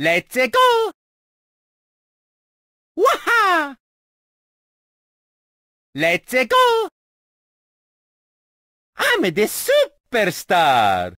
Let's go! Waha! Let's go! I'm the superstar!